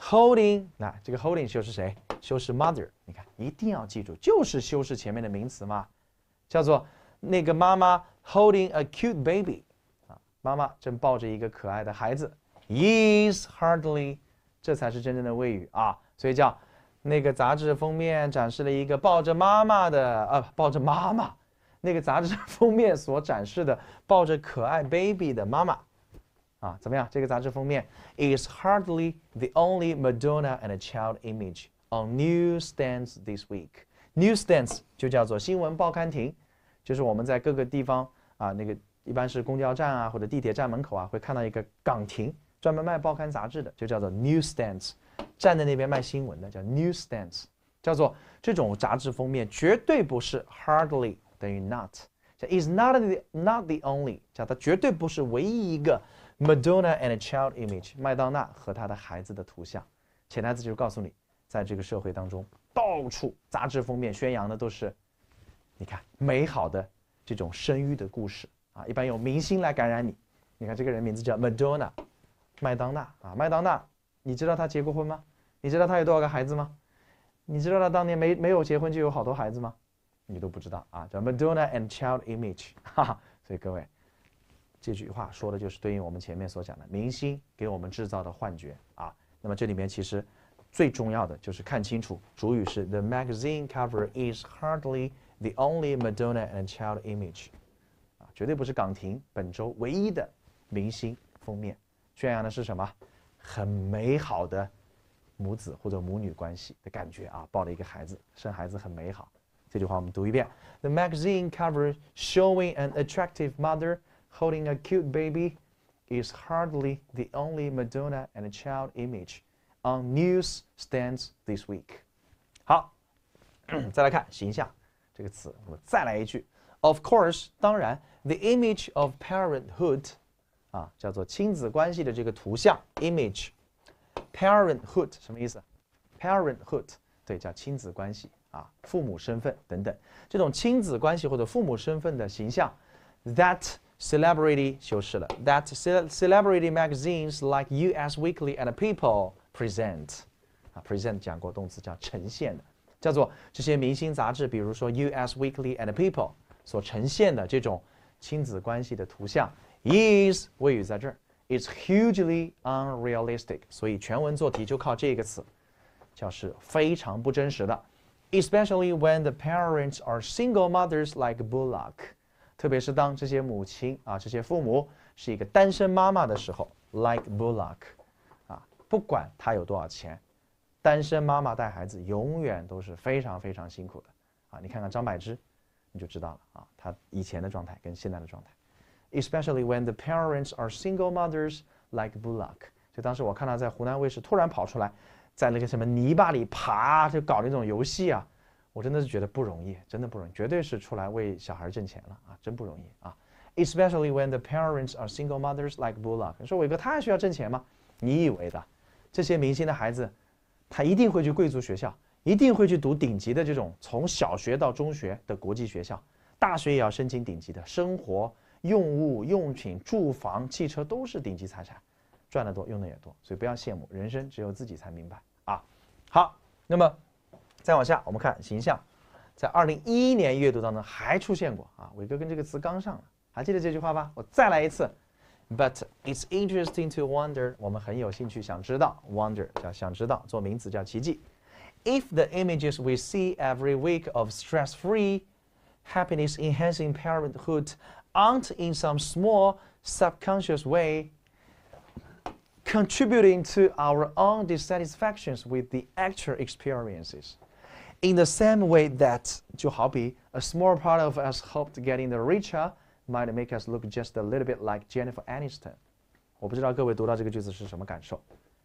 ，holding 那这个 holding 修饰谁？修饰 mother，你看一定要记住，就是修饰前面的名词嘛，叫做那个妈妈 holding a cute baby。妈妈正抱着一个可爱的孩子。Is hardly，这才是真正的谓语啊，所以叫那个杂志封面展示了一个抱着妈妈的，呃，抱着妈妈。那个杂志封面所展示的抱着可爱 baby 的妈妈，啊，怎么样？这个杂志封面 is hardly the only Madonna and child image on newsstands this week。Newsstands 就叫做新闻报刊亭，就是我们在各个地方啊那个。一般是公交站啊，或者地铁站门口啊，会看到一个岗亭，专门卖报刊杂志的，就叫做 newsstands，站在那边卖新闻的叫 newsstands，叫做这种杂志封面绝对不是 hardly 等于 not，is not the not the only，叫它绝对不是唯一一个 Madonna and child image，麦当娜和她的孩子的图像，潜台词就是告诉你，在这个社会当中，到处杂志封面宣扬的都是，你看美好的这种生育的故事。啊，一般用明星来感染你。你看这个人名字叫 Madonna，麦当娜啊，麦当娜，你知道她结过婚吗？你知道她有多少个孩子吗？你知道她当年没没有结婚就有好多孩子吗？你都不知道啊！叫 Madonna and Child Image，哈哈。所以各位，这句话说的就是对应我们前面所讲的明星给我们制造的幻觉啊。那么这里面其实最重要的就是看清楚主语是 The magazine cover is hardly the only Madonna and Child image。绝对不是岗亭本周唯一的明星封面，宣扬的是什么？很美好的母子或者母女关系的感觉啊！抱了一个孩子，生孩子很美好。这句话我们读一遍：The magazine cover showing an attractive mother holding a cute baby is hardly the only Madonna and child image on newsstands this week。好，再来看“形象”这个词，我们再来一句。Of course，当然，the image of parenthood，啊，叫做亲子关系的这个图像 image。Parenthood 什么意思？Parenthood 对，叫亲子关系啊，父母身份等等，这种亲子关系或者父母身份的形象，that celebrity 修饰了，that celebrity magazines like U.S. Weekly and People present 讲过动词叫呈现的，叫做这些明星杂志，比如说 U.S. Weekly and People 所呈现的这种亲子关系的图像，is 谓语在这儿，is hugely unrealistic。所以全文做题就靠这个词，叫是非常不真实的。especially when the parents are single mothers like Bullock，特别是当这些母亲啊这些父母是一个单身妈妈的时候，like Bullock，啊，不管他有多少钱，单身妈妈带孩子永远都是非常非常辛苦的。啊，你看看张柏芝。你就知道了啊，他以前的状态跟现在的状态，especially when the parents are single mothers like Bullock。就当时我看到在湖南卫视突然跑出来，在那个什么泥巴里爬，就搞那种游戏啊，我真的是觉得不容易，真的不容易，绝对是出来为小孩挣钱了啊，真不容易啊。especially when the parents are single mothers like Bullock。你说伟哥他还需要挣钱吗？你以为的，这些明星的孩子，他一定会去贵族学校？一定会去读顶级的这种从小学到中学的国际学校，大学也要申请顶级的。生活用物用品、住房、汽车都是顶级财产，赚得多，用的也多，所以不要羡慕，人生只有自己才明白啊！好，那么再往下，我们看形象，在二零一一年阅读当中还出现过啊。伟哥跟这个词刚上了，还记得这句话吧？我再来一次。But it's interesting to wonder，我们很有兴趣想知道，wonder 叫想知道，做名词叫奇迹。if the images we see every week of stress-free, happiness-enhancing parenthood aren't in some small subconscious way contributing to our own dissatisfactions with the actual experiences. In the same way that, 就好比 a small part of us hoped getting the richer might make us look just a little bit like Jennifer Aniston。我不知道各位读到这个句子是什么感受，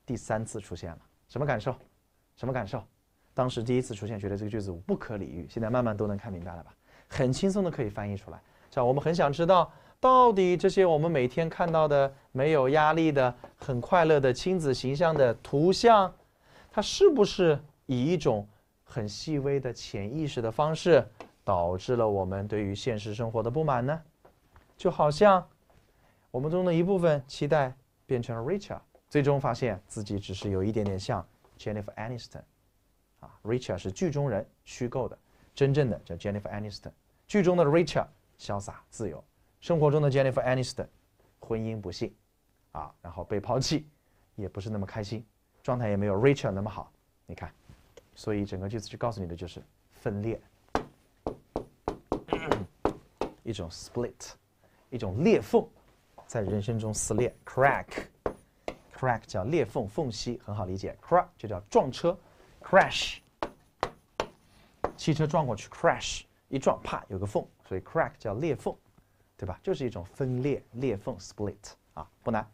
第三次出现了，什么感受？什么感受？当时第一次出现，觉得这个句子不可理喻。现在慢慢都能看明白了吧？很轻松的可以翻译出来，像我们很想知道，到底这些我们每天看到的、没有压力的、很快乐的亲子形象的图像，它是不是以一种很细微的潜意识的方式，导致了我们对于现实生活的不满呢？就好像我们中的一部分期待变成了 Richard，最终发现自己只是有一点点像 Jennifer Aniston。啊，Richard 是剧中人，虚构的，真正的叫 Jennifer Aniston。剧中的 Richard 潇洒自由，生活中的 Jennifer Aniston 婚姻不幸，啊，然后被抛弃，也不是那么开心，状态也没有 Richard 那么好。你看，所以整个句子就告诉你的就是分裂，一种 split，一种裂缝在人生中撕裂，crack，crack 叫裂缝、缝隙，很好理解 c r a c k 就叫撞车。crash，汽车撞过去，crash，一撞，啪，有个缝，所以 crack 叫裂缝，对吧？就是一种分裂裂缝，split 啊，不难。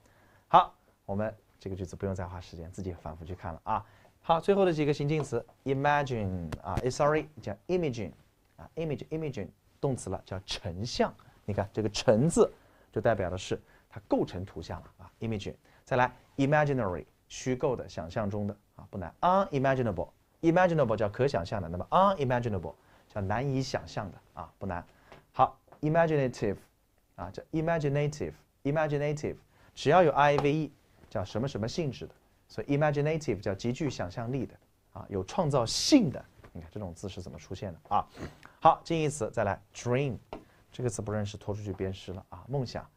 好，我们这个句子不用再花时间，自己反复去看了啊。好，最后的几个形近词，imagine 啊，哎，sorry，叫 imagine 啊，image，imagine，动词了，叫成像。你看这个成字就代表的是它构成图像了啊，imagine。再来，imaginary，虚构的，想象中的。啊，不难。unimaginable，imaginable 叫可想象的，那么 unimaginable 叫难以想象的。啊，不难。好，imaginative，啊，叫 imaginative，imaginative，只要有 i v e，叫什么什么性质的。所以 imaginative 叫极具想象力的，啊，有创造性的。你看这种字是怎么出现的啊？好，近义词再来，dream，这个词不认识，拖出去鞭尸了啊，梦想。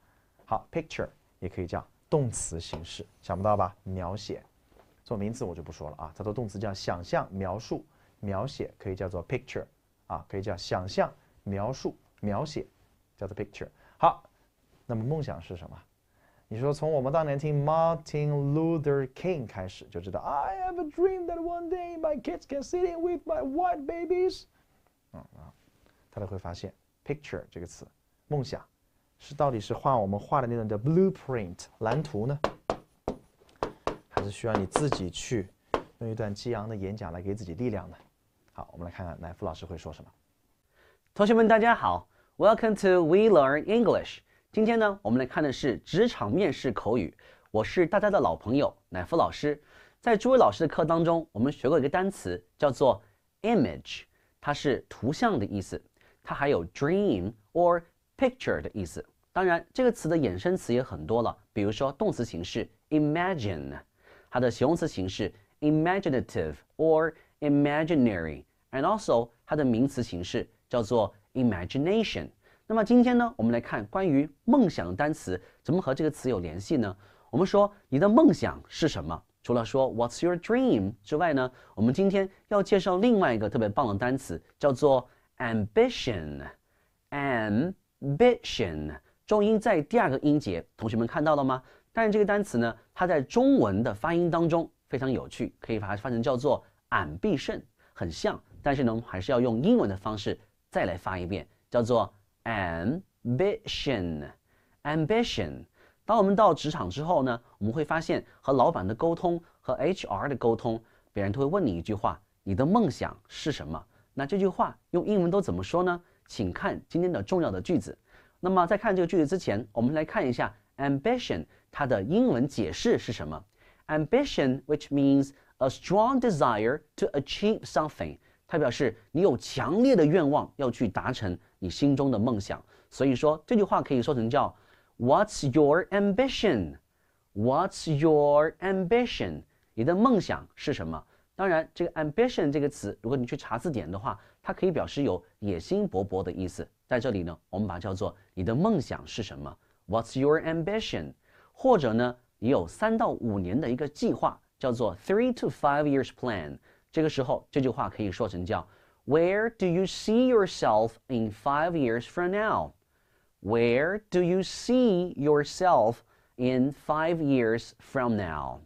好，picture 也可以叫动词形式，想不到吧？描写。做名词我就不说了啊，它做动词叫想象、描述、描写，可以叫做 picture 啊，可以叫想象、描述、描写，叫做 picture。好，那么梦想是什么？你说从我们当年听 Martin Luther King 开始就知道，I have a dream that one day my kids can sit in with my white babies，嗯啊，他都会发现 picture 这个词，梦想是到底是画我们画的那种叫 blueprint 蓝图呢？需要你自己去用一段激昂的演讲来给自己力量的。好，我们来看看乃夫老师会说什么。同学们，大家好，Welcome to We Learn English。今天呢，我们来看的是职场面试口语。我是大家的老朋友乃夫老师。在诸位老师的课当中，我们学过一个单词叫做 image，它是图像的意思，它还有 dream or picture 的意思。当然，这个词的衍生词也很多了，比如说动词形式 imagine。它的形容词形式 imaginative or imaginary，and also 它的名词形式叫做 imagination。那么今天呢，我们来看关于梦想的单词怎么和这个词有联系呢？我们说你的梦想是什么？除了说 what's your dream 之外呢，我们今天要介绍另外一个特别棒的单词，叫做 ambition，ambition，重音在第二个音节，同学们看到了吗？但是这个单词呢，它在中文的发音当中非常有趣，可以把它翻成叫做“俺必胜”，很像。但是呢，我们还是要用英文的方式再来发一遍，叫做 “ambition”。ambition。当我们到职场之后呢，我们会发现和老板的沟通和 HR 的沟通，别人都会问你一句话：“你的梦想是什么？”那这句话用英文都怎么说呢？请看今天的重要的句子。那么在看这个句子之前，我们来看一下 “ambition”。它的英文解释是什么？Ambition, which means a strong desire to achieve something. 它表示你有强烈的愿望要去达成你心中的梦想。所以说这句话可以说成叫 "What's your ambition?", "What's your ambition?", 你的梦想是什么？当然，这个 ambition 这个词，如果你去查字典的话，它可以表示有野心勃勃的意思。在这里呢，我们把它叫做你的梦想是什么？What's your ambition? 或者呢，你有三到五年的一个计划，叫做 three to five years plan。这个时候，这句话可以说成叫 Where do you see yourself in five years from now？Where do you see yourself in five years from now？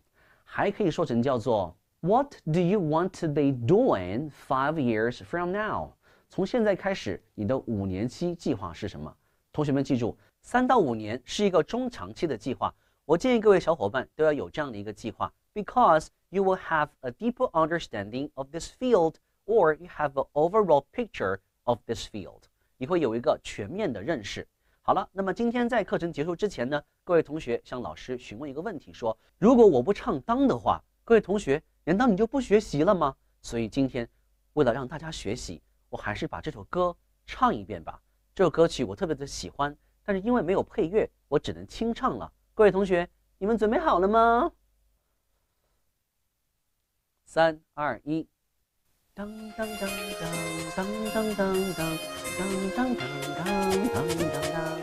还可以说成叫做 What do you want to be doing five years from now？从现在开始，你的五年期计划是什么？同学们记住，三到五年是一个中长期的计划。我建议各位小伙伴都要有这样的一个计划，because you will have a deeper understanding of this field，or you have an overall picture of this field。你会有一个全面的认识。好了，那么今天在课程结束之前呢，各位同学向老师询问一个问题：说如果我不唱当的话，各位同学难道你就不学习了吗？所以今天为了让大家学习，我还是把这首歌唱一遍吧。这首歌曲我特别的喜欢，但是因为没有配乐，我只能清唱了。各位同学，你们准备好了吗？三二一，当当当当当当当当当当当当当当。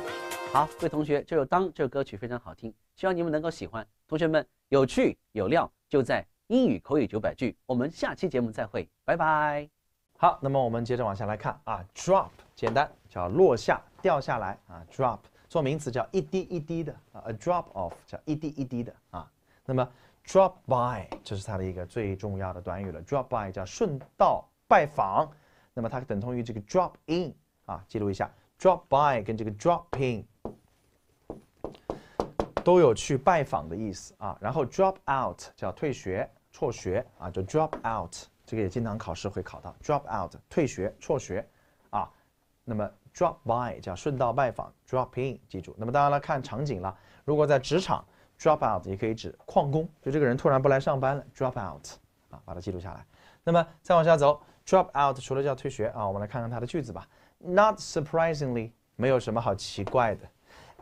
好，各位同学，这首《当》这首歌曲非常好听，希望你们能够喜欢。同学们，有趣有料就在英语口语九百句。我们下期节目再会，拜拜。好，那么我们接着往下来看啊，drop 简单叫落下、掉下来啊，drop。做名词叫一滴一滴的啊，a drop of 叫一滴一滴的啊。那么 drop by 这是它的一个最重要的短语了，drop by 叫顺道拜访。那么它等同于这个 drop in 啊，记录一下，drop by 跟这个 drop in 都有去拜访的意思啊。然后 drop out 叫退学、辍学啊，叫 drop out，这个也经常考试会考到，drop out 退学、辍学啊。那么 Drop by 叫顺道拜访，drop in 记住。那么当然了，看场景了。如果在职场，drop out 也可以指旷工，就这个人突然不来上班了。drop out 啊，把它记录下来。那么再往下走，drop out 除了叫退学啊，我们来看看它的句子吧。Not surprisingly，没有什么好奇怪的。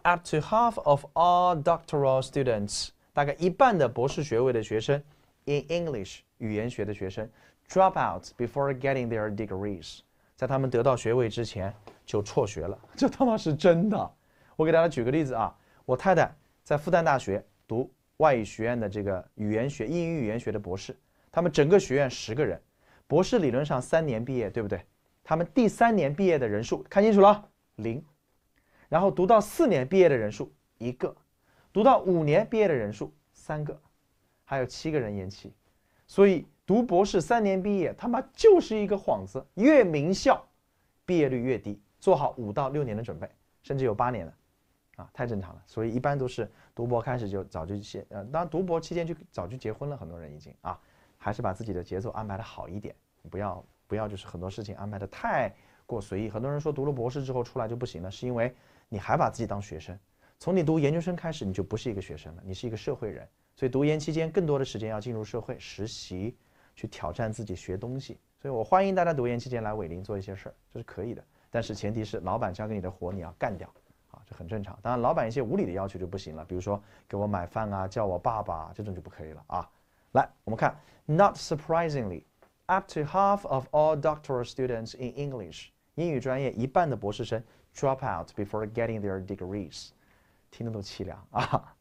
Up to half of all doctoral students，大概一半的博士学位的学生，in English 语言学的学生，drop out before getting their degrees，在他们得到学位之前。就辍学了，这他妈是真的！我给大家举个例子啊，我太太在复旦大学读外语学院的这个语言学、英语语言学的博士。他们整个学院十个人，博士理论上三年毕业，对不对？他们第三年毕业的人数看清楚了，零。然后读到四年毕业的人数一个，读到五年毕业的人数三个，还有七个人延期。所以读博士三年毕业，他妈就是一个幌子。越名校，毕业率越低。做好五到六年的准备，甚至有八年了，啊，太正常了。所以一般都是读博开始就早就先呃，当然读博期间就早就结婚了。很多人已经啊，还是把自己的节奏安排的好一点，不要不要就是很多事情安排的太过随意。很多人说读了博士之后出来就不行了，是因为你还把自己当学生。从你读研究生开始，你就不是一个学生了，你是一个社会人。所以读研期间更多的时间要进入社会实习，去挑战自己学东西。所以我欢迎大家读研期间来伟林做一些事儿，这是可以的。但是前提是老板交给你的活你要干掉，啊，这很正常。当然，老板一些无理的要求就不行了，比如说给我买饭啊，叫我爸爸，这种就不可以了啊。来，我们看，Not surprisingly，up to half of all doctoral students in English，英语专业一半的博士生 drop out before getting their degrees，听得都凄凉啊。